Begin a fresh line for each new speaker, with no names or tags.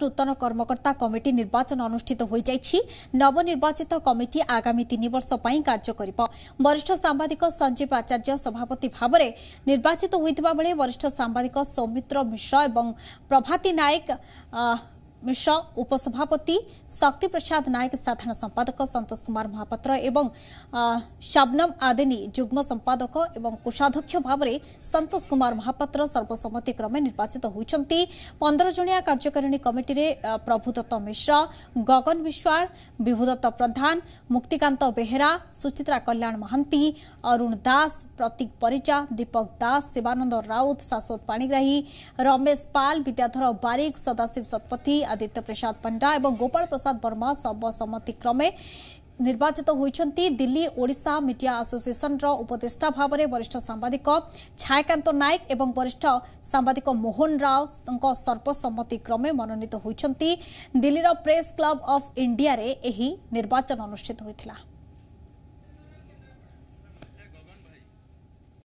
নূতন কর্মকর্তা কমিটি নির্বাচন অনুষ্ঠিত হয়ে যাই নবনির্বাচিত কমিটি আগামী তিন বর্ষ কার্য করব বরিষ্ঠ সাংবাদিক সঞ্জীব আচার্য সভাপতি ভাবে নির্বাচিত হয়ে বরিষ্ঠ সাংবাদিক সৌমিত্র মিশ্র এবং প্রভাতী নায়ক मिश्र उपसभापति शक्ति प्रसाद नायक साधारण संपादक संतोष कुमार महापात्र शबनम आदेनी जुग्म संपादक एवं कोषाध्यक्ष भाव संतोष कुमार महापात्र सर्वसम्मति क्रमे निर्वाचित होती पंद्रह जनीया कार्यकारिणी कमिटी प्रभुदत्त मिश्र गगन विश्वाल विभुदत्त प्रधान मुक्तिकांत बेहेरा सुचित्रा कल्याण महांती अरुण दास प्रतीक परिचा दीपक दास शिवानंद राउत शाश्वत पाणीग्राही रमेश पाल विद्याधर बारिक सदाशिव शतपथी আদিত্য প্রসাদ পণ্ডা এবং গোপাল প্রসাদ বর্মা সর্বসম্মতিক্রমে নির্বাচিত হয়েছেন দিল্লি ওড়শা মিডিয়া আসোসিয়েসনর উপদেষ্টা ভাবে বরিষ্ঠ সাংবাদিক ছায়াকান্ত নায়ক এবং বরিষ্ঠ সাংবাদিক মোহন রাও সর্বসম্মতিক্রমে মনোনীত হয়েছেন দিল্লির প্রেস ক্লব অফ ইন্ডিয়ার এই নির্বাচন অনুষ্ঠিত হয়েছিল